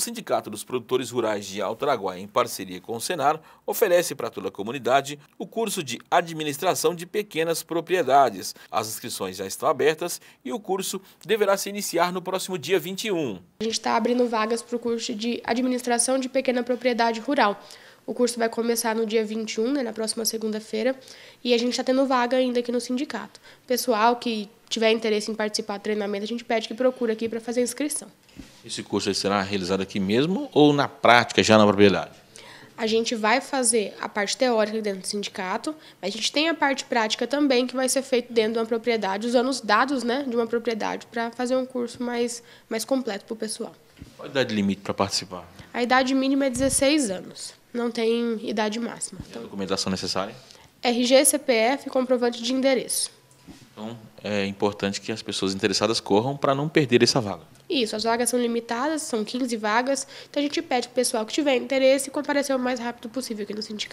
O Sindicato dos Produtores Rurais de Alto Araguaia, em parceria com o Senar, oferece para toda a comunidade o curso de Administração de Pequenas Propriedades. As inscrições já estão abertas e o curso deverá se iniciar no próximo dia 21. A gente está abrindo vagas para o curso de Administração de Pequena Propriedade Rural. O curso vai começar no dia 21, né, na próxima segunda-feira, e a gente está tendo vaga ainda aqui no sindicato. Pessoal que tiver interesse em participar do treinamento, a gente pede que procure aqui para fazer a inscrição. Esse curso será realizado aqui mesmo ou na prática, já na propriedade? A gente vai fazer a parte teórica dentro do sindicato, mas a gente tem a parte prática também que vai ser feito dentro de uma propriedade, usando os dados né, de uma propriedade para fazer um curso mais, mais completo para o pessoal. Qual a idade limite para participar? A idade mínima é 16 anos, não tem idade máxima. Então, a documentação necessária? RG, CPF comprovante de endereço. Então, é importante que as pessoas interessadas corram para não perder essa vaga. Isso, as vagas são limitadas, são 15 vagas, então a gente pede para o pessoal que tiver interesse comparecer o mais rápido possível aqui no sindicato.